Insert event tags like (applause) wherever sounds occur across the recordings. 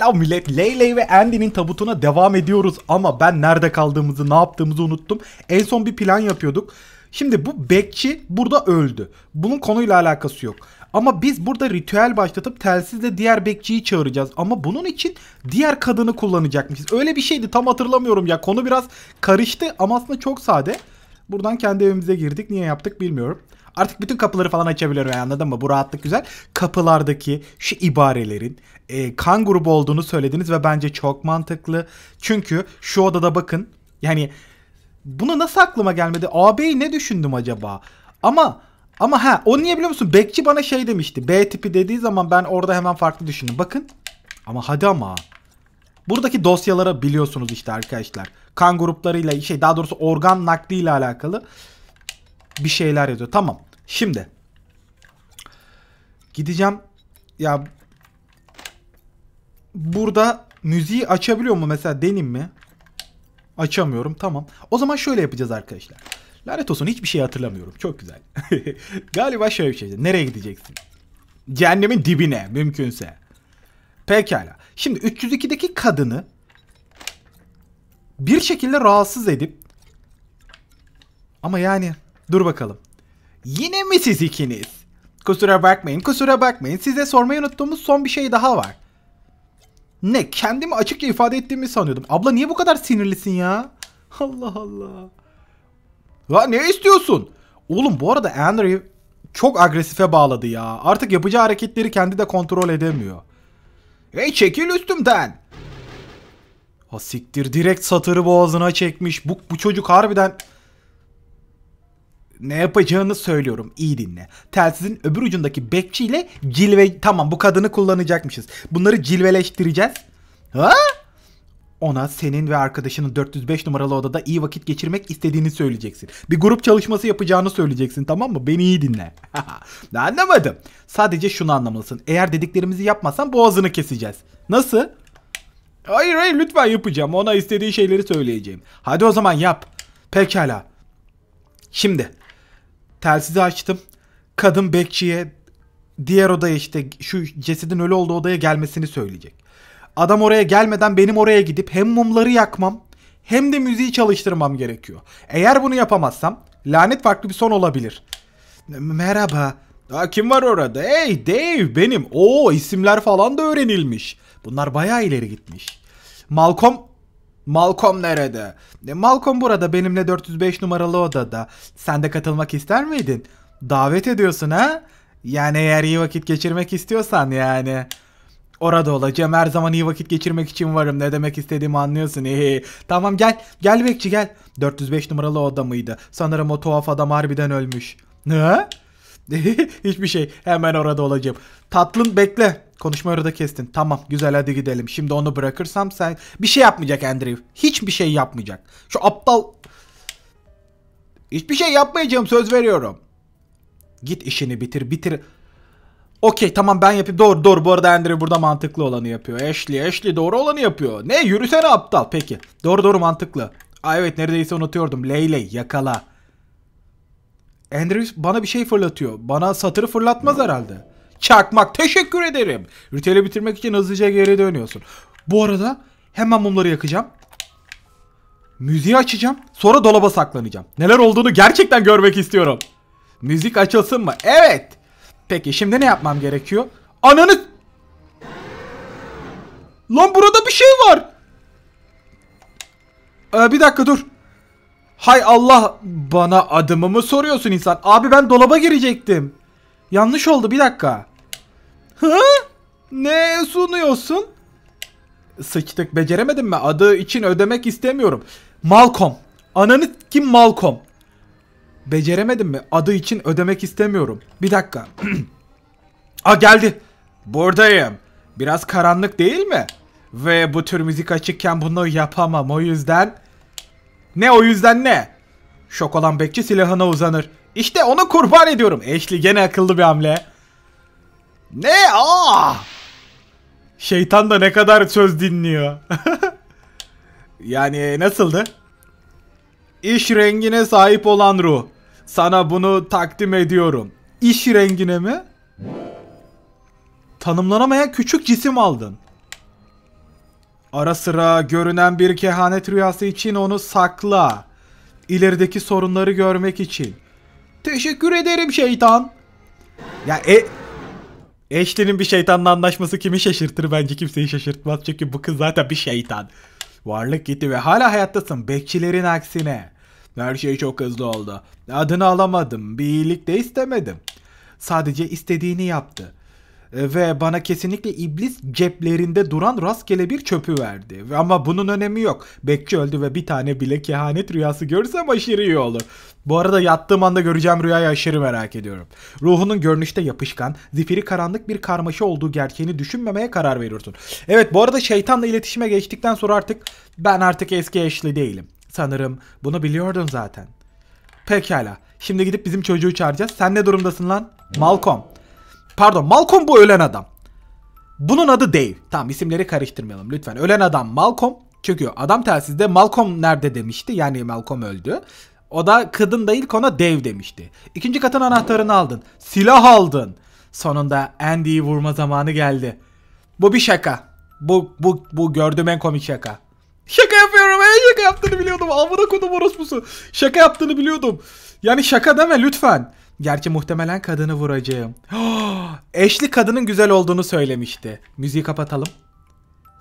Selam millet. Leyley ve Andy'nin tabutuna devam ediyoruz ama ben nerede kaldığımızı, ne yaptığımızı unuttum. En son bir plan yapıyorduk. Şimdi bu bekçi burada öldü. Bunun konuyla alakası yok. Ama biz burada ritüel başlatıp telsizle diğer bekçiyi çağıracağız. Ama bunun için diğer kadını kullanacakmışız. Öyle bir şeydi tam hatırlamıyorum ya. Konu biraz karıştı ama aslında çok sade. Buradan kendi evimize girdik. Niye yaptık bilmiyorum. Artık bütün kapıları falan açabiliyorum yani anladın mı? Bu rahatlık güzel. Kapılardaki şu ibarelerin e, kan grubu olduğunu söylediniz ve bence çok mantıklı. Çünkü şu odada bakın yani bunu nasıl aklıma gelmedi? AB'yi ne düşündüm acaba? Ama ama ha o niye biliyor musun? Bekçi bana şey demişti. B tipi dediği zaman ben orada hemen farklı düşündüm. Bakın. Ama hadi ama. Buradaki dosyalara biliyorsunuz işte arkadaşlar. Kan gruplarıyla şey daha doğrusu organ nakli ile alakalı bir şeyler yazıyor. Tamam. Şimdi gideceğim ya burada müziği açabiliyor mu mesela denim mi? Açamıyorum. Tamam. O zaman şöyle yapacağız arkadaşlar. Lanet olsun hiçbir şey hatırlamıyorum. Çok güzel. (laughs) Galiba şöyle bir şeydi. Nereye gideceksin? Cehennemin dibine mümkünse. Pekala. Şimdi 302'deki kadını bir şekilde rahatsız edip ama yani Dur bakalım. Yine mi siz ikiniz? Kusura bakmayın, kusura bakmayın. Size sormayı unuttuğumuz son bir şey daha var. Ne? Kendimi açıkça ifade ettiğimi sanıyordum. Abla niye bu kadar sinirlisin ya? (laughs) Allah Allah. La ne istiyorsun? Oğlum bu arada Andrew çok agresife bağladı ya. Artık yapacağı hareketleri kendi de kontrol edemiyor. Hey çekil üstümden. Ha siktir direkt satırı boğazına çekmiş. Bu, bu çocuk harbiden ne yapacağını söylüyorum. İyi dinle. Telsizin öbür ucundaki bekçiyle cilve... Tamam bu kadını kullanacakmışız. Bunları cilveleştireceğiz. Ha? Ona senin ve arkadaşının 405 numaralı odada iyi vakit geçirmek istediğini söyleyeceksin. Bir grup çalışması yapacağını söyleyeceksin tamam mı? Beni iyi dinle. (laughs) Ne Anlamadım. Sadece şunu anlamalısın. Eğer dediklerimizi yapmazsan boğazını keseceğiz. Nasıl? Hayır hayır lütfen yapacağım. Ona istediği şeyleri söyleyeceğim. Hadi o zaman yap. Pekala. Şimdi Telsizi açtım. Kadın bekçiye diğer odaya işte şu cesedin ölü olduğu odaya gelmesini söyleyecek. Adam oraya gelmeden benim oraya gidip hem mumları yakmam hem de müziği çalıştırmam gerekiyor. Eğer bunu yapamazsam lanet farklı bir son olabilir. Merhaba. Aa, kim var orada? Hey Dave benim. Oo isimler falan da öğrenilmiş. Bunlar bayağı ileri gitmiş. Malcolm Malcolm nerede? E, Malcolm burada benimle 405 numaralı odada. Sen de katılmak ister miydin? Davet ediyorsun ha? Yani eğer iyi vakit geçirmek istiyorsan yani. Orada olacağım her zaman iyi vakit geçirmek için varım ne demek istediğimi anlıyorsun. Ee, tamam gel gel bekçi gel. 405 numaralı oda mıydı? Sanırım o tuhaf adam harbiden ölmüş. Ne? (laughs) Hiçbir şey. Hemen orada olacağım. Tatlın bekle. Konuşma orada kestin. Tamam güzel hadi gidelim. Şimdi onu bırakırsam sen... Bir şey yapmayacak Andrew. Hiçbir şey yapmayacak. Şu aptal... Hiçbir şey yapmayacağım söz veriyorum. Git işini bitir bitir. Okey tamam ben yapayım. Doğru doğru bu arada Andrew burada mantıklı olanı yapıyor. Ashley Ashley doğru olanı yapıyor. Ne yürüsene aptal peki. Doğru doğru mantıklı. Aa evet neredeyse unutuyordum. Leyley yakala. Andrews bana bir şey fırlatıyor. Bana satırı fırlatmaz herhalde. Çakmak teşekkür ederim. Ritüeli bitirmek için hızlıca geri dönüyorsun. Bu arada hemen mumları yakacağım. Müziği açacağım. Sonra dolaba saklanacağım. Neler olduğunu gerçekten görmek istiyorum. Müzik açılsın mı? Evet. Peki şimdi ne yapmam gerekiyor? Ananı... Lan burada bir şey var. Ee, bir dakika dur. Hay Allah bana adımımı soruyorsun insan. Abi ben dolaba girecektim. Yanlış oldu bir dakika. Hı? Ne sunuyorsun? Sıçtık beceremedim mi? Adı için ödemek istemiyorum. Malcolm. Ananı kim Malcolm? Beceremedim mi? Adı için ödemek istemiyorum. Bir dakika. (clears throat) Aa geldi. Buradayım. Biraz karanlık değil mi? Ve bu tür müzik açıkken bunu yapamam. O yüzden ne o yüzden ne? Şok olan bekçi silahına uzanır. İşte onu kurban ediyorum. Eşli gene akıllı bir hamle. Ne? Aa! Ah! Şeytan da ne kadar söz dinliyor. (laughs) yani nasıldı? İş rengine sahip olan ruh. Sana bunu takdim ediyorum. İş rengine mi? Tanımlanamayan küçük cisim aldın. Ara sıra görünen bir kehanet rüyası için onu sakla. İlerideki sorunları görmek için. Teşekkür ederim şeytan. Ya e... eşlinin bir şeytanla anlaşması kimi şaşırtır bence kimseyi şaşırtmaz çünkü bu kız zaten bir şeytan. Varlık gitti ve hala hayattasın bekçilerin aksine. Her şey çok hızlı oldu. Adını alamadım, bir iyilik de istemedim. Sadece istediğini yaptı. E, ve bana kesinlikle iblis ceplerinde duran rastgele bir çöpü verdi. Ama bunun önemi yok. Bekçi öldü ve bir tane bile kehanet rüyası görürsem aşırı iyi olur. Bu arada yattığım anda göreceğim rüyayı aşırı merak ediyorum. Ruhunun görünüşte yapışkan, zifiri karanlık bir karmaşa olduğu gerçeğini düşünmemeye karar veriyorsun. Evet bu arada şeytanla iletişime geçtikten sonra artık ben artık eski eşli değilim. Sanırım bunu biliyordun zaten. Pekala. Şimdi gidip bizim çocuğu çağıracağız. Sen ne durumdasın lan? Malcolm. Pardon Malcolm bu ölen adam. Bunun adı Dave. Tamam isimleri karıştırmayalım lütfen. Ölen adam Malcolm. Çünkü adam telsizde Malcolm nerede demişti. Yani Malcolm öldü. O da kadın da ilk ona Dave demişti. İkinci katın anahtarını aldın. Silah aldın. Sonunda Andy'yi vurma zamanı geldi. Bu bir şaka. Bu, bu, bu gördüğüm en komik şaka. Şaka yapıyorum. En şaka yaptığını biliyordum. Amına kodum orospusu. Şaka yaptığını biliyordum. Yani şaka deme lütfen. Gerçi muhtemelen kadını vuracağım. (gasps) Eşli kadının güzel olduğunu söylemişti. Müziği kapatalım.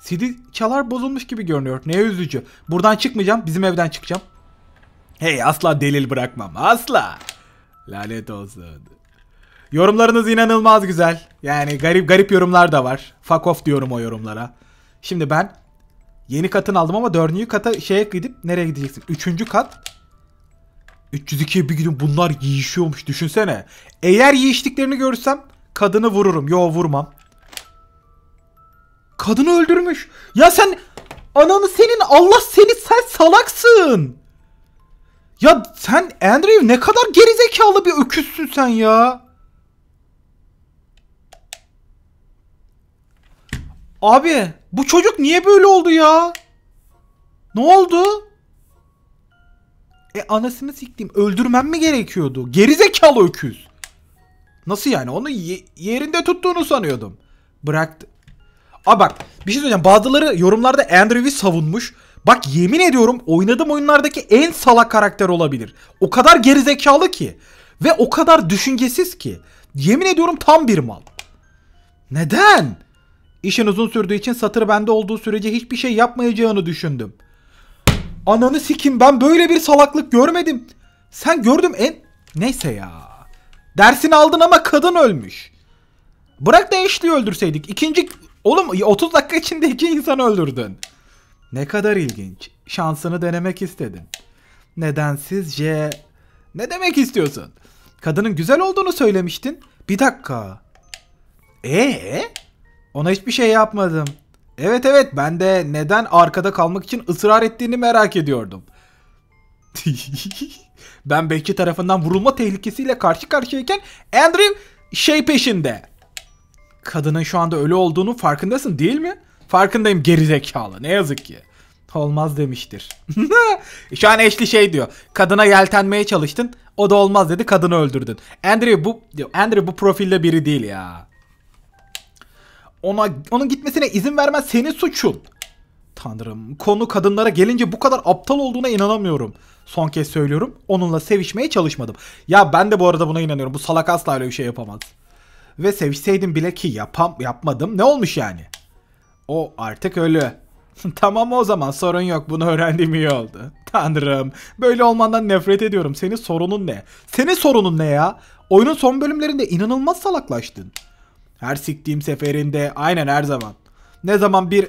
CD çalar bozulmuş gibi görünüyor. Ne üzücü. Buradan çıkmayacağım. Bizim evden çıkacağım. Hey asla delil bırakmam. Asla. Lanet olsun. Yorumlarınız inanılmaz güzel. Yani garip garip yorumlar da var. Fuck off diyorum o yorumlara. Şimdi ben yeni katın aldım ama dördüncü kata şeye gidip nereye gideceksin? Üçüncü kat 302 bir gün bunlar yiyişiyormuş düşünsene. Eğer yiyiştiklerini görsem kadını vururum. Yo vurmam. Kadını öldürmüş. Ya sen ananı senin Allah seni sen salaksın. Ya sen Andrew ne kadar gerizekalı bir öküzsün sen ya. Abi bu çocuk niye böyle oldu ya? Ne oldu? E anasını siktiğim öldürmem mi gerekiyordu? Gerizekalı öküz. Nasıl yani? Onu ye- yerinde tuttuğunu sanıyordum. Bıraktı. A bak bir şey söyleyeceğim. Bazıları yorumlarda Andrew'i savunmuş. Bak yemin ediyorum oynadığım oyunlardaki en salak karakter olabilir. O kadar gerizekalı ki. Ve o kadar düşüncesiz ki. Yemin ediyorum tam bir mal. Neden? İşin uzun sürdüğü için satır bende olduğu sürece hiçbir şey yapmayacağını düşündüm. Ananı sikim ben böyle bir salaklık görmedim. Sen gördüm en... Neyse ya. Dersini aldın ama kadın ölmüş. Bırak da Ashley'i öldürseydik. İkinci... Oğlum 30 dakika içinde iki insanı öldürdün. Ne kadar ilginç. Şansını denemek istedim. Nedensizce... Ne demek istiyorsun? Kadının güzel olduğunu söylemiştin. Bir dakika. Ee? Ona hiçbir şey yapmadım. Evet evet ben de neden arkada kalmak için ısrar ettiğini merak ediyordum. (laughs) ben Becky tarafından vurulma tehlikesiyle karşı karşıyayken Andrew şey peşinde. Kadının şu anda ölü olduğunu farkındasın değil mi? Farkındayım gerizekalı ne yazık ki. Olmaz demiştir. (laughs) şu an eşli şey diyor. Kadına yeltenmeye çalıştın. O da olmaz dedi kadını öldürdün. Andrew bu Andrew bu profilde biri değil ya. Ona onun gitmesine izin vermen senin suçun. Tanrım, konu kadınlara gelince bu kadar aptal olduğuna inanamıyorum. Son kez söylüyorum, onunla sevişmeye çalışmadım. Ya ben de bu arada buna inanıyorum. Bu salak asla öyle bir şey yapamaz. Ve sevişseydim bile ki yapam yapmadım. Ne olmuş yani? O artık ölü. (laughs) tamam o zaman sorun yok. Bunu öğrendiğim iyi oldu. Tanrım, böyle olmandan nefret ediyorum. Senin sorunun ne? Senin sorunun ne ya? Oyunun son bölümlerinde inanılmaz salaklaştın. Her siktiğim seferinde aynen her zaman. Ne zaman bir...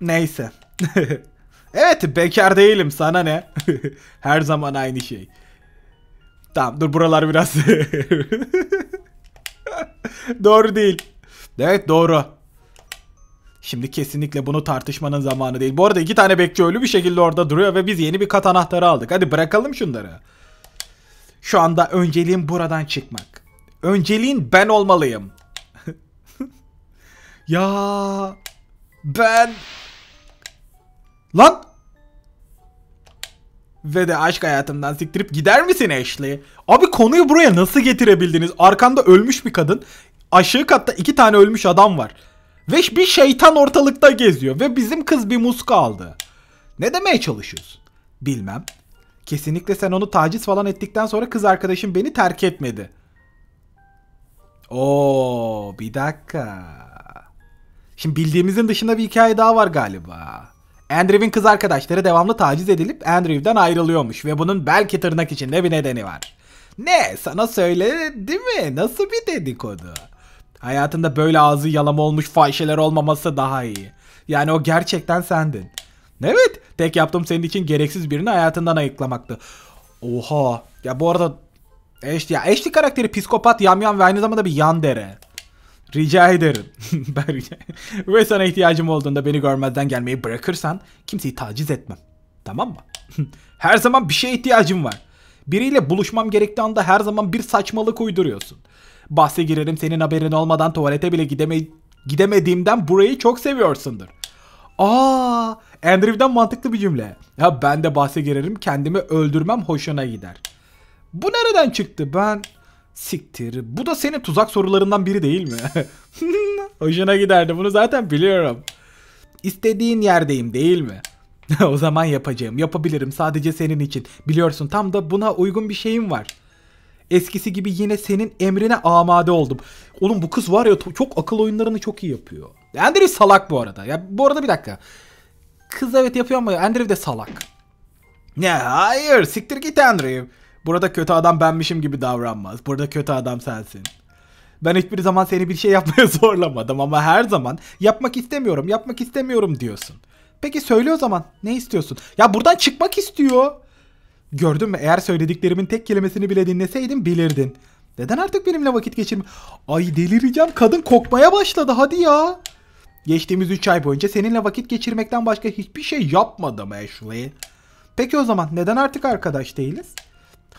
Neyse. (laughs) evet bekar değilim sana ne? (laughs) her zaman aynı şey. Tamam dur buralar biraz... (laughs) doğru değil. Evet doğru. Şimdi kesinlikle bunu tartışmanın zamanı değil. Bu arada iki tane bekçi ölü bir şekilde orada duruyor ve biz yeni bir kat anahtarı aldık. Hadi bırakalım şunları. Şu anda önceliğim buradan çıkmak. Önceliğin ben olmalıyım. Ya ben lan ve de aşk hayatımdan siktirip gider misin Ashley? Abi konuyu buraya nasıl getirebildiniz? Arkanda ölmüş bir kadın. Aşağı katta iki tane ölmüş adam var. Ve bir şeytan ortalıkta geziyor. Ve bizim kız bir muska aldı. Ne demeye çalışıyorsun? Bilmem. Kesinlikle sen onu taciz falan ettikten sonra kız arkadaşım beni terk etmedi. Oo, bir dakika. Şimdi bildiğimizin dışında bir hikaye daha var galiba. Andrew'in kız arkadaşları devamlı taciz edilip Andrew'den ayrılıyormuş ve bunun belki tırnak içinde bir nedeni var. Ne sana söyledi, değil mi? Nasıl bir dedikodu? Hayatında böyle ağzı yalama olmuş fahişeler olmaması daha iyi. Yani o gerçekten sendin. Evet tek yaptığım senin için gereksiz birini hayatından ayıklamaktı. Oha ya bu arada eş, ya eşli karakteri psikopat yamyam ve aynı zamanda bir yandere. Rica ederim. (laughs) ben rica... (laughs) Ve sana ihtiyacım olduğunda beni görmeden gelmeyi bırakırsan kimseyi taciz etmem. Tamam mı? (laughs) her zaman bir şeye ihtiyacım var. Biriyle buluşmam gerektiği anda her zaman bir saçmalık uyduruyorsun. Bahse girerim senin haberin olmadan tuvalete bile gideme gidemediğimden burayı çok seviyorsundur. Aa, Andrew'den mantıklı bir cümle. Ya ben de bahse girerim kendimi öldürmem hoşuna gider. Bu nereden çıktı? Ben Siktir. Bu da senin tuzak sorularından biri değil mi? (laughs) Hoşuna giderdi. Bunu zaten biliyorum. İstediğin yerdeyim değil mi? (laughs) o zaman yapacağım. Yapabilirim sadece senin için. Biliyorsun tam da buna uygun bir şeyim var. Eskisi gibi yine senin emrine amade oldum. Oğlum bu kız var ya çok akıl oyunlarını çok iyi yapıyor. Andrew salak bu arada. Ya bu arada bir dakika. Kız evet yapıyor ama Andrew de salak. Ne hayır siktir git Andrew. Burada kötü adam benmişim gibi davranmaz. Burada kötü adam sensin. Ben hiçbir zaman seni bir şey (laughs) yapmaya zorlamadım ama her zaman yapmak istemiyorum, yapmak istemiyorum diyorsun. Peki söyle o zaman ne istiyorsun? Ya buradan çıkmak istiyor. Gördün mü? Eğer söylediklerimin tek kelimesini bile dinleseydin bilirdin. Neden artık benimle vakit geçirme? Ay delireceğim. Kadın kokmaya başladı. Hadi ya. Geçtiğimiz 3 ay boyunca seninle vakit geçirmekten başka hiçbir şey yapmadım Ashley. Peki o zaman neden artık arkadaş değiliz?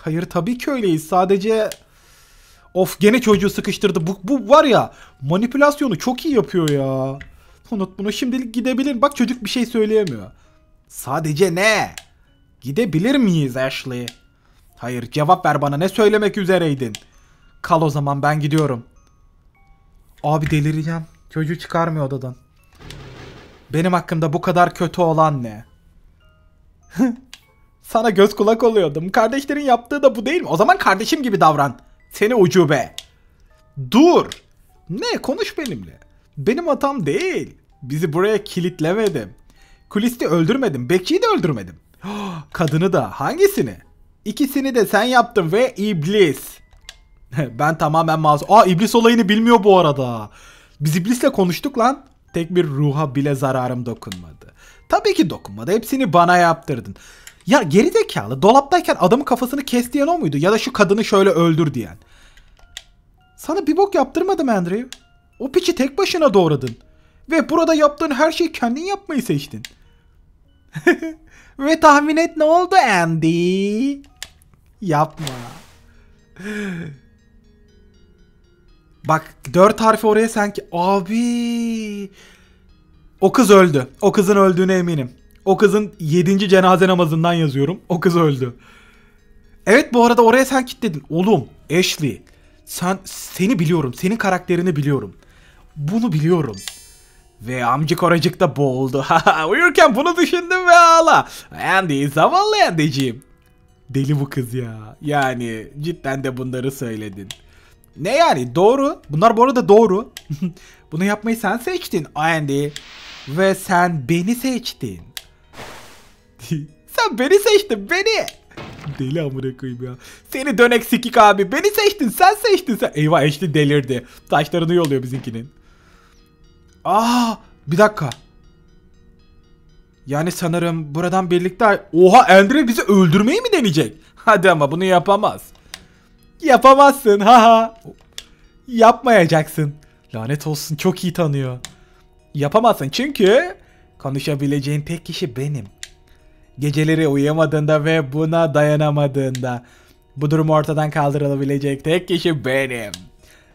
Hayır tabii ki öyleyiz. Sadece of gene çocuğu sıkıştırdı. Bu, bu var ya manipülasyonu çok iyi yapıyor ya. Unut bunu şimdilik gidebilir. Bak çocuk bir şey söyleyemiyor. Sadece ne? Gidebilir miyiz Ashley? Hayır cevap ver bana ne söylemek üzereydin? Kal o zaman ben gidiyorum. Abi delireceğim. Çocuğu çıkarmıyor odadan. Benim hakkımda bu kadar kötü olan ne? (laughs) Sana göz kulak oluyordum. Kardeşlerin yaptığı da bu değil mi? O zaman kardeşim gibi davran. Seni ucube. Dur. Ne konuş benimle. Benim hatam değil. Bizi buraya kilitlemedim. Kulisti öldürmedim. Bekçiyi de öldürmedim. (gasps) Kadını da. Hangisini? İkisini de sen yaptın ve iblis. (laughs) ben tamamen masum. Aa iblis olayını bilmiyor bu arada. Biz iblisle konuştuk lan. Tek bir ruha bile zararım dokunmadı. Tabii ki dokunmadı. Hepsini bana yaptırdın. Ya geri gerizekalı dolaptayken adamın kafasını kes diyen o muydu? Ya da şu kadını şöyle öldür diyen. Sana bir bok yaptırmadım Andrew. O piçi tek başına doğradın. Ve burada yaptığın her şeyi kendin yapmayı seçtin. (laughs) Ve tahmin et ne oldu Andy? Yapma. Bak dört harfi oraya sanki abi. O kız öldü. O kızın öldüğüne eminim. O kızın 7. cenaze namazından yazıyorum. O kız öldü. Evet bu arada oraya sen kitledin. Oğlum Ashley sen seni biliyorum. Senin karakterini biliyorum. Bunu biliyorum. Ve amcık oracıkta boğuldu. (laughs) Uyurken bunu düşündüm ve ağla. Andy zavallı Andy'ciğim. Deli bu kız ya. Yani cidden de bunları söyledin. Ne yani doğru. Bunlar bu arada doğru. (laughs) Bunu yapmayı sen seçtin Andy. Ve sen beni seçtin. Sen beni seçtin beni. Deli amına koyayım ya. Seni dönek sikik abi. Beni seçtin sen seçtin sen. Eyvah eşli delirdi. Taşlarını yolluyor bizimkinin. Aa ah, bir dakika. Yani sanırım buradan birlikte... Oha Andre bizi öldürmeyi mi deneyecek? Hadi ama bunu yapamaz. Yapamazsın haha. Yapmayacaksın. Lanet olsun çok iyi tanıyor. Yapamazsın çünkü konuşabileceğin tek kişi benim. Geceleri uyuyamadığında ve buna dayanamadığında bu durumu ortadan kaldırılabilecek tek kişi benim.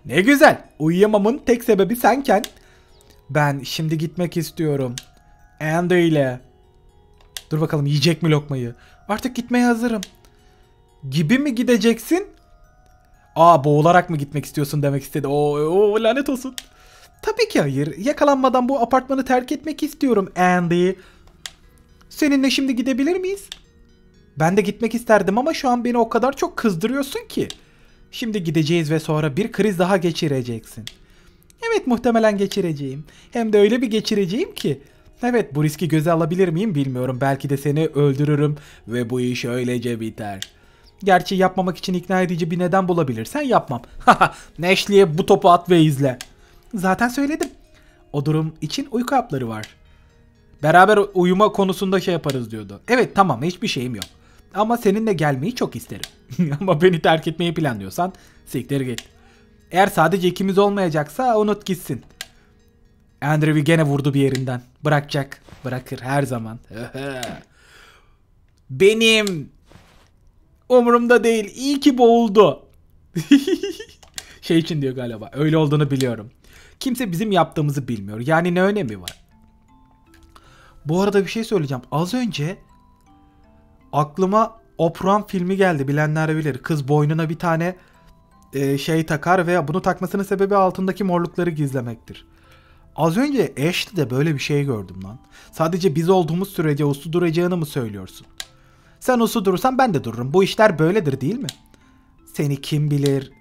Ne güzel. Uyuyamamın tek sebebi senken. Ben şimdi gitmek istiyorum. Andy ile. Dur bakalım yiyecek mi lokmayı? Artık gitmeye hazırım. Gibi mi gideceksin? Aa boğularak mı gitmek istiyorsun demek istedi. Oo, oo lanet olsun. Tabii ki hayır. Yakalanmadan bu apartmanı terk etmek istiyorum Andy. Seninle şimdi gidebilir miyiz? Ben de gitmek isterdim ama şu an beni o kadar çok kızdırıyorsun ki. Şimdi gideceğiz ve sonra bir kriz daha geçireceksin. Evet muhtemelen geçireceğim. Hem de öyle bir geçireceğim ki. Evet bu riski göze alabilir miyim bilmiyorum. Belki de seni öldürürüm ve bu iş öylece biter. Gerçi yapmamak için ikna edici bir neden bulabilirsen yapmam. (laughs) Haha Neşli'ye bu topu at ve izle. Zaten söyledim. O durum için uyku hapları var.'' Beraber uyuma konusunda şey yaparız diyordu. Evet tamam hiçbir şeyim yok. Ama seninle gelmeyi çok isterim. (laughs) Ama beni terk etmeyi planlıyorsan siktir git. Eğer sadece ikimiz olmayacaksa unut gitsin. Andrew'i gene vurdu bir yerinden. Bırakacak. Bırakır her zaman. (laughs) Benim umurumda değil. İyi ki boğuldu. (laughs) şey için diyor galiba. Öyle olduğunu biliyorum. Kimse bizim yaptığımızı bilmiyor. Yani ne önemi var? Bu arada bir şey söyleyeceğim. Az önce aklıma Opran filmi geldi bilenler bilir. Kız boynuna bir tane e, şey takar ve bunu takmasının sebebi altındaki morlukları gizlemektir. Az önce eşli de böyle bir şey gördüm lan. Sadece biz olduğumuz sürece uslu duracağını mı söylüyorsun? Sen uslu durursan ben de dururum. Bu işler böyledir değil mi? Seni kim bilir?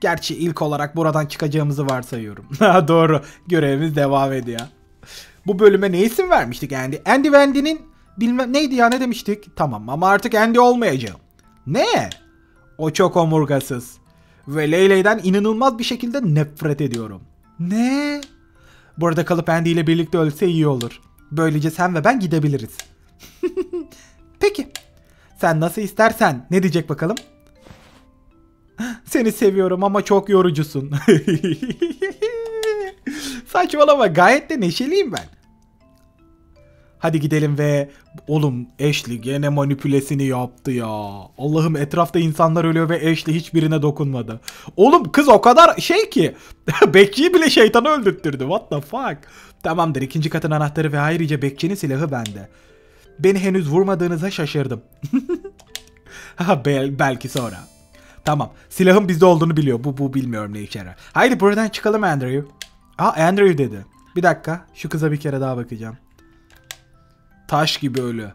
Gerçi ilk olarak buradan çıkacağımızı varsayıyorum. (laughs) Doğru. Görevimiz devam ediyor bu bölüme ne isim vermiştik Andy. Andy Wendy'nin bilmem neydi ya ne demiştik? Tamam ama artık Andy olmayacağım. Ne? O çok omurgasız. Ve Leyla'dan inanılmaz bir şekilde nefret ediyorum. Ne? Burada kalıp Andy ile birlikte ölse iyi olur. Böylece sen ve ben gidebiliriz. (laughs) Peki. Sen nasıl istersen. Ne diyecek bakalım? Seni seviyorum ama çok yorucusun. (laughs) Saçmalama gayet de neşeliyim ben. Hadi gidelim ve oğlum Ashley gene manipülesini yaptı ya. Allah'ım etrafta insanlar ölüyor ve Ashley hiçbirine dokunmadı. Oğlum kız o kadar şey ki (laughs) bekçiyi bile şeytanı öldürttürdü. What the fuck? Tamamdır ikinci katın anahtarı ve ayrıca bekçinin silahı bende. Beni henüz vurmadığınıza şaşırdım. (laughs) Bel belki sonra. Tamam silahın bizde olduğunu biliyor. Bu bu bilmiyorum ne içerir. Haydi buradan çıkalım Andrew. Ha Andrew dedi. Bir dakika şu kıza bir kere daha bakacağım. Taş gibi ölü.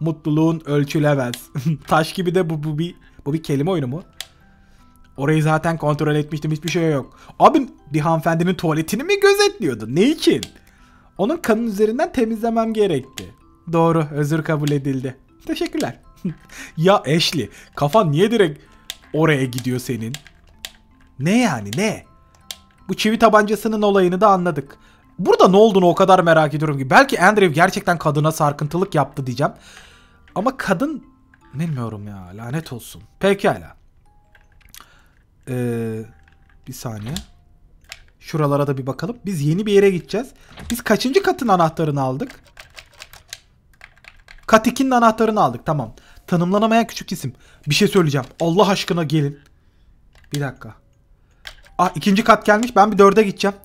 Mutluluğun ölçülemez. (laughs) Taş gibi de bu, bu bir bu bir kelime oyunu mu? Orayı zaten kontrol etmiştim hiçbir şey yok. Abi bir hanımefendinin tuvaletini mi gözetliyordu? Ne için? Onun kanın üzerinden temizlemem gerekti. Doğru özür kabul edildi. Teşekkürler. (laughs) ya Ashley kafan niye direkt oraya gidiyor senin? Ne yani ne? Bu çivi tabancasının olayını da anladık. Burada ne olduğunu o kadar merak ediyorum ki. Belki Andrew gerçekten kadına sarkıntılık yaptı diyeceğim. Ama kadın bilmiyorum ya lanet olsun. Pekala. Ee, bir saniye. Şuralara da bir bakalım. Biz yeni bir yere gideceğiz. Biz kaçıncı katın anahtarını aldık? Kat 2'nin anahtarını aldık. Tamam. Tanımlanamayan küçük isim. Bir şey söyleyeceğim. Allah aşkına gelin. Bir dakika. Ah ikinci kat gelmiş. Ben bir dörde gideceğim.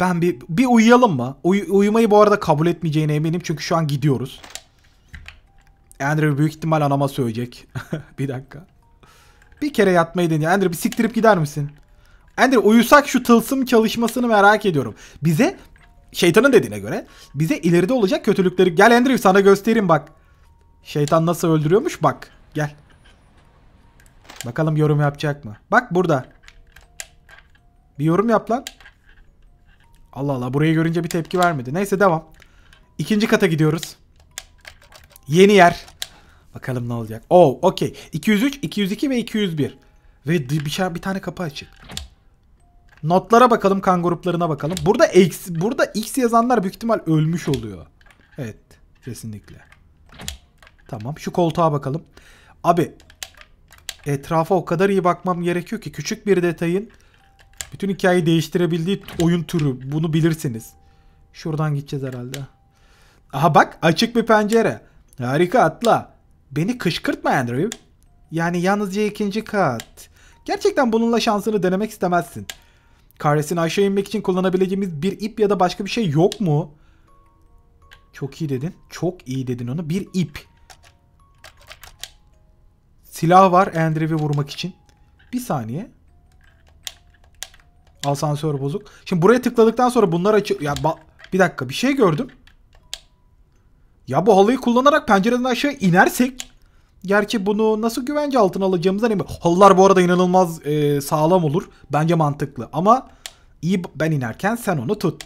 Ben bir bir uyuyalım mı? Uy, uyumayı bu arada kabul etmeyeceğine eminim. Çünkü şu an gidiyoruz. Andrew büyük ihtimal anama söyleyecek. (laughs) bir dakika. Bir kere yatmayı deniyor. Andrew bir siktirip gider misin? Andrew uyusak şu tılsım çalışmasını merak ediyorum. Bize şeytanın dediğine göre bize ileride olacak kötülükleri. Gel Andrew sana göstereyim bak. Şeytan nasıl öldürüyormuş bak. Gel. Bakalım yorum yapacak mı? Bak burada. Bir yorum yap lan. Allah Allah burayı görünce bir tepki vermedi. Neyse devam. İkinci kata gidiyoruz. Yeni yer. Bakalım ne olacak. Oo, oh, okey. 203, 202 ve 201. Ve bir, şey, bir tane kapı açık. Notlara bakalım kan gruplarına bakalım. Burada X, burada X yazanlar büyük ihtimal ölmüş oluyor. Evet kesinlikle. Tamam şu koltuğa bakalım. Abi etrafa o kadar iyi bakmam gerekiyor ki küçük bir detayın bütün hikayeyi değiştirebildiği oyun türü. Bunu bilirsiniz. Şuradan gideceğiz herhalde. Aha bak açık bir pencere. Harika atla. Beni kışkırtma Andrew. Yani yalnızca ikinci kat. Gerçekten bununla şansını denemek istemezsin. Karesini aşağı inmek için kullanabileceğimiz bir ip ya da başka bir şey yok mu? Çok iyi dedin. Çok iyi dedin onu. Bir ip. Silah var Andrew'i vurmak için. Bir saniye. Asansör bozuk. Şimdi buraya tıkladıktan sonra bunlar açı... Ya bir dakika bir şey gördüm. Ya bu halıyı kullanarak pencereden aşağı inersek... Gerçi bunu nasıl güvence altına alacağımızdan emin. Halılar bu arada inanılmaz e, sağlam olur. Bence mantıklı ama iyi ben inerken sen onu tut.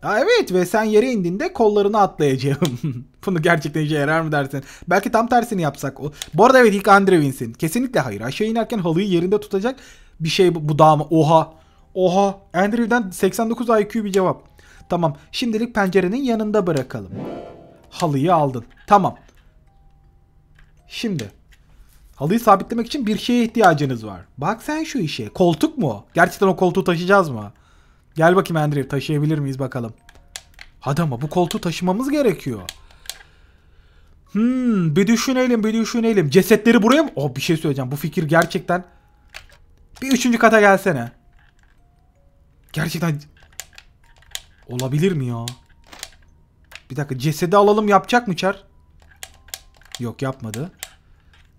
Ha evet ve sen yere indiğinde kollarını atlayacağım. (laughs) Bunu gerçekten işe yarar mı dersin? Belki tam tersini yapsak. Bu arada evet ilk Andrew Andrewins'in. Kesinlikle hayır. Aşağı inerken halıyı yerinde tutacak bir şey bu, bu dağ mı? Oha. Oha Andrew'den 89 IQ bir cevap. Tamam şimdilik pencerenin yanında bırakalım. Halıyı aldın. Tamam. Şimdi halıyı sabitlemek için bir şeye ihtiyacınız var. Bak sen şu işe. Koltuk mu? Gerçekten o koltuğu taşıyacağız mı? Gel bakayım Andrew taşıyabilir miyiz bakalım. Hadi ama bu koltuğu taşımamız gerekiyor. Hmm, bir düşünelim bir düşünelim. Cesetleri buraya mı? Oh bir şey söyleyeceğim. Bu fikir gerçekten. Bir üçüncü kata gelsene. Gerçekten olabilir mi ya? Bir dakika cesedi alalım yapacak mı Çar? Yok yapmadı.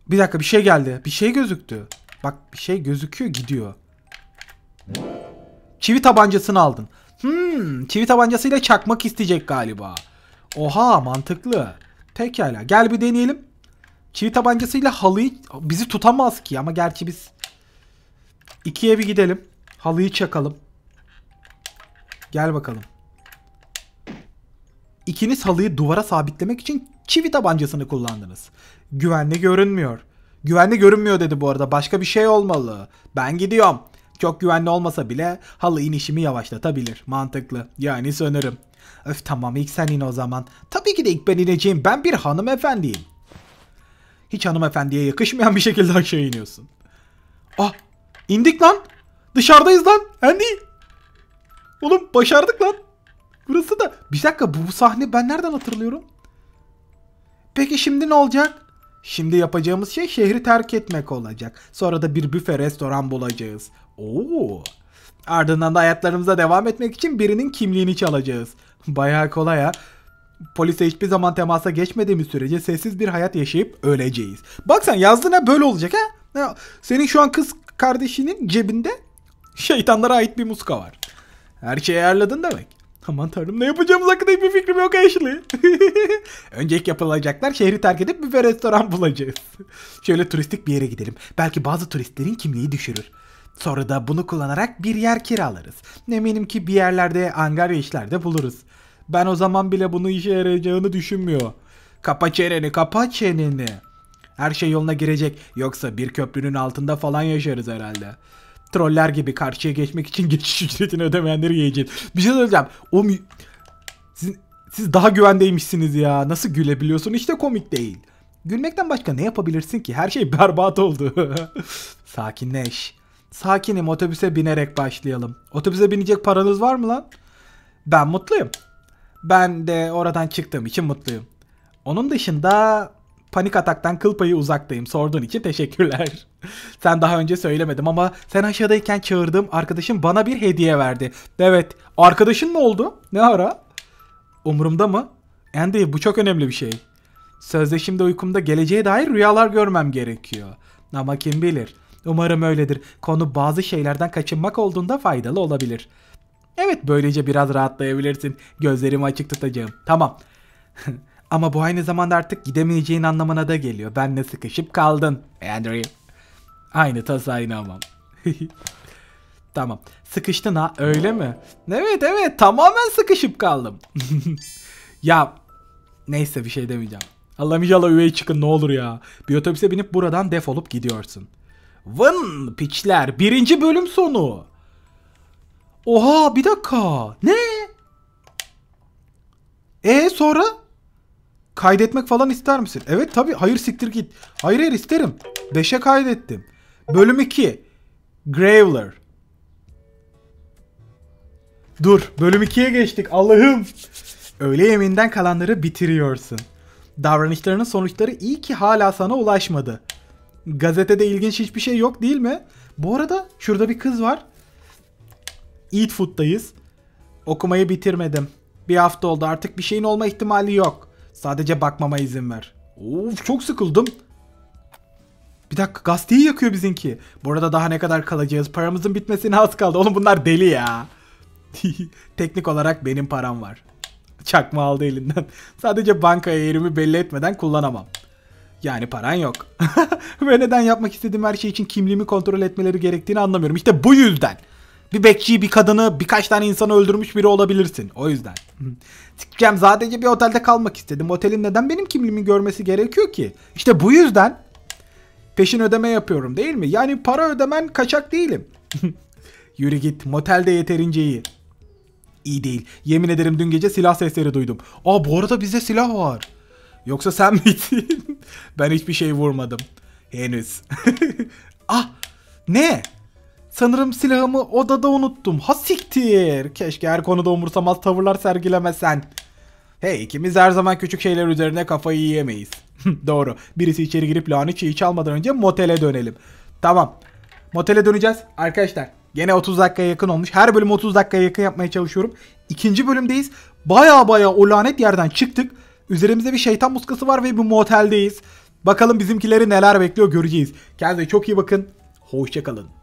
Bir dakika bir şey geldi. Bir şey gözüktü. Bak bir şey gözüküyor gidiyor. Çivi tabancasını aldın. Hmm, çivi tabancasıyla çakmak isteyecek galiba. Oha mantıklı. Pekala gel bir deneyelim. Çivi tabancasıyla halıyı bizi tutamaz ki ama gerçi biz ikiye bir gidelim. Halıyı çakalım. Gel bakalım. İkiniz halıyı duvara sabitlemek için çivi tabancasını kullandınız. Güvenli görünmüyor. Güvenli görünmüyor dedi bu arada. Başka bir şey olmalı. Ben gidiyorum. Çok güvenli olmasa bile halı inişimi yavaşlatabilir. Mantıklı. Yani sönerim. Öf tamam ilk sen in o zaman. Tabii ki de ilk ben ineceğim. Ben bir hanımefendiyim. Hiç hanımefendiye yakışmayan bir şekilde aşağı iniyorsun. Ah indik lan. Dışarıdayız lan. Andy. Oğlum başardık lan. Burası da. Bir dakika bu sahne ben nereden hatırlıyorum? Peki şimdi ne olacak? Şimdi yapacağımız şey şehri terk etmek olacak. Sonra da bir büfe restoran bulacağız. Oo. Ardından da hayatlarımıza devam etmek için birinin kimliğini çalacağız. Bayağı kolay ha. Polise hiçbir zaman temasa geçmediğimiz sürece sessiz bir hayat yaşayıp öleceğiz. Bak sen yazdığına böyle olacak ha. Senin şu an kız kardeşinin cebinde şeytanlara ait bir muska var. Her şeyi ayarladın demek. Aman tanrım ne yapacağımız hakkında hiçbir fikrim yok Ashley. (laughs) Öncelik yapılacaklar şehri terk edip büfe restoran bulacağız. Şöyle turistik bir yere gidelim. Belki bazı turistlerin kimliği düşürür. Sonra da bunu kullanarak bir yer kiralarız. Eminim ki bir yerlerde angarya işlerde buluruz. Ben o zaman bile bunu işe yarayacağını düşünmüyor. Kapa çeneni kapa çeneni. Her şey yoluna girecek. Yoksa bir köprünün altında falan yaşarız herhalde. Troller gibi karşıya geçmek için (laughs) geçiş ücretini ödemeyenleri yiyeceğiz. Bir şey söyleyeceğim. O siz, siz daha güvendeymişsiniz ya. Nasıl gülebiliyorsun? İşte komik değil. Gülmekten başka ne yapabilirsin ki? Her şey (laughs) berbat oldu. (laughs) Sakinleş. Sakinim otobüse binerek başlayalım. Otobüse binecek paranız var mı lan? Ben mutluyum. Ben de oradan çıktığım için mutluyum. Onun dışında panik ataktan kıl payı uzaktayım. Sorduğun için teşekkürler. (laughs) sen daha önce söylemedim ama sen aşağıdayken çağırdığım arkadaşım bana bir hediye verdi. Evet. Arkadaşın mı oldu? Ne ara? Umurumda mı? Andy bu çok önemli bir şey. Sözleşimde uykumda geleceğe dair rüyalar görmem gerekiyor. Ama kim bilir. Umarım öyledir. Konu bazı şeylerden kaçınmak olduğunda faydalı olabilir. Evet böylece biraz rahatlayabilirsin. Gözlerimi açık tutacağım. Tamam. (laughs) Ama bu aynı zamanda artık gidemeyeceğin anlamına da geliyor. Benle sıkışıp kaldın. Andrew. Aynı tas aynı hamam. (laughs) tamam. Sıkıştın ha öyle mi? Evet evet tamamen sıkışıp kaldım. (laughs) ya neyse bir şey demeyeceğim. Allah'ım inşallah üvey çıkın ne olur ya. Bir otobüse binip buradan defolup gidiyorsun. Vın piçler birinci bölüm sonu. Oha bir dakika. Ne? E sonra? Kaydetmek falan ister misin? Evet tabi hayır siktir git. Hayır hayır isterim. 5'e kaydettim. Bölüm 2. Graveler. Dur bölüm 2'ye geçtik Allah'ım. Öğle yeminden kalanları bitiriyorsun. Davranışlarının sonuçları iyi ki hala sana ulaşmadı. Gazetede ilginç hiçbir şey yok değil mi? Bu arada şurada bir kız var. Eat Food'dayız. Okumayı bitirmedim. Bir hafta oldu artık bir şeyin olma ihtimali yok. Sadece bakmama izin ver. Of çok sıkıldım. Bir dakika gazeteyi yakıyor bizimki. Bu arada daha ne kadar kalacağız? Paramızın bitmesine az kaldı. Oğlum bunlar deli ya. (laughs) Teknik olarak benim param var. Çakma aldı elinden. (laughs) Sadece bankaya yerimi belli etmeden kullanamam. Yani paran yok. (laughs) Ve neden yapmak istediğim her şey için kimliğimi kontrol etmeleri gerektiğini anlamıyorum. İşte bu yüzden. Bir bekçiyi, bir kadını, birkaç tane insanı öldürmüş biri olabilirsin. O yüzden. Sikeceğim sadece bir otelde kalmak istedim. Otelin neden benim kimliğimi görmesi gerekiyor ki? İşte bu yüzden peşin ödeme yapıyorum değil mi? Yani para ödemen kaçak değilim. (laughs) Yürü git motelde yeterince iyi. İyi değil. Yemin ederim dün gece silah sesleri duydum. Aa bu arada bize silah var. Yoksa sen (laughs) miydin? ben hiçbir şey vurmadım. Henüz. (laughs) ah ne? Sanırım silahımı odada unuttum. Ha siktir. Keşke her konuda umursamaz tavırlar sergilemesen. Hey ikimiz her zaman küçük şeyler üzerine kafayı yiyemeyiz. (laughs) Doğru. Birisi içeri girip Lani çiğ çalmadan önce motele dönelim. Tamam. Motele döneceğiz. Arkadaşlar Gene 30 dakikaya yakın olmuş. Her bölüm 30 dakikaya yakın yapmaya çalışıyorum. İkinci bölümdeyiz. Baya baya o lanet yerden çıktık. Üzerimizde bir şeytan muskası var ve bir moteldeyiz. Bakalım bizimkileri neler bekliyor göreceğiz. Kendinize çok iyi bakın. Hoşçakalın.